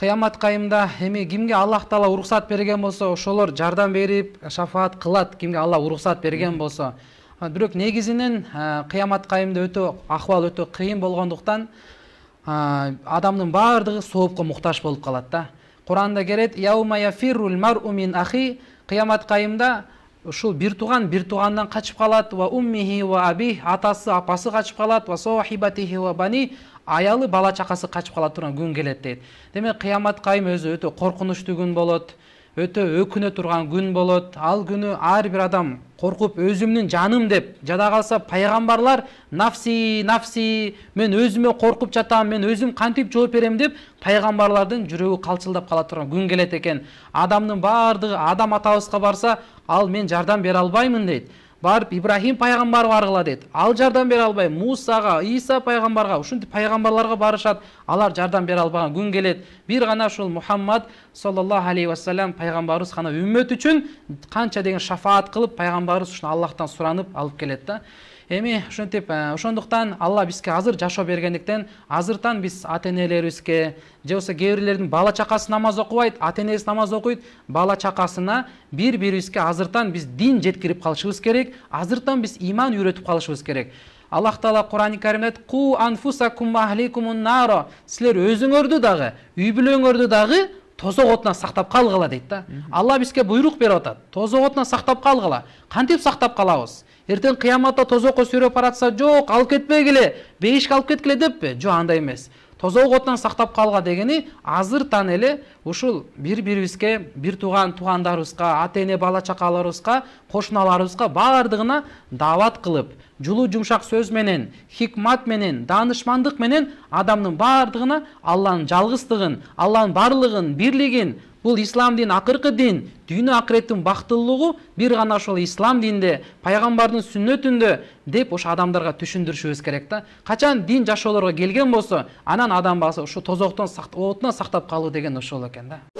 қиямат қайымда эми кимге аллах таала уруксат берген болсо ошолор жардам берип шафаат кылат кимге алла уруксат берген болсо бирок негизинен кыямат кайымда өтө акыбал өтө кыйын болгондуктан адамдын баардыгы соопко муктаж болуп калат да куранда келет кыямат кайымда ушул бир тууган бир тууганынан качып калат ва ва аби атасы апасы качып калат ва ва бани аялы бала чакасы качып кала турган күн келет дейт демек кыяматка кайым өзү өтө коркунучтуу күн болот өтө өкүнө турган күн болот ал күнү ар бир адам коркуп өзүмдүн жаным деп жада калса пайгамбарлар нафси нафси мен өзүмө коркуп жатам мен өзүм кантип жооп берем деп пайгамбарлардын жүрөгү калчылдап кала турган күн келет экен адамдын баардыгы адам атабызга барса ал мен жардам бере албаймын дейт барып ибраһим пайғамбарға барғыла деді ал жардам бере албай, мусаға иса пайғамбарға ушинтип пайғамбарларға барышады. алар жардам бере албаған күн келет бир ғана ушул мухаммад саллаллаху алейхи вассалам пайгамбарыбыз ғана үммөт үчүн қанша деген шафаат кылып пайгамбарыбыз үшін аллахтан суранып алып келет да эми ошентип э, ошондуктан алла бизге азыр жашоо бергендиктен азыртан биз ата энелерибизге же болбосо кээ бирлердин бала чакасы намаз окубайт ата энеси намаз окуйт бала чакасына бир бирибизге азыртан биз дин жеткирип калышыбыз керек азыртан биз иман үйрөтүп калышыбыз керек аллах таала курани каримде ку анфусакум наро силер өзүңөрдү дагы үй бүлөңөрдү дагы тозок отунан сактап калгыла дейт да алла бизге буйрук берип атат тозок отунан сактап калгыла кантип сактап калабыз ертең қияматта тозоққа сүйреп баратса жоқ алып кетпегіле бейішке алып кеткіле деппи жоқ андай емес тозоқ отынан сақтап қалға дегени азыртан эле ушул бир бирибизге бир тууган туугандарыбызга ата эне бала чакаларыбызга кошуналарыбызга баардыгына даават кылып жылуу жумшак сөз менен хикмат менен даанышмандык менен адамдын баардыгына алланын жалгыздыгын алланын барлыгын бирлигин бұл ислам дин ақырқы дин дүйіні ақыреттің бақыттылығы бір ғана ошол ислам динде пайғамбардың сүннөтүндө деп ошо адамдарға түшүндүрүшүбүз керек да качан дин жашоолорго келген болса, анан адам басы ұшы тозоқтың отунан сақтап қалу деген ошол экен да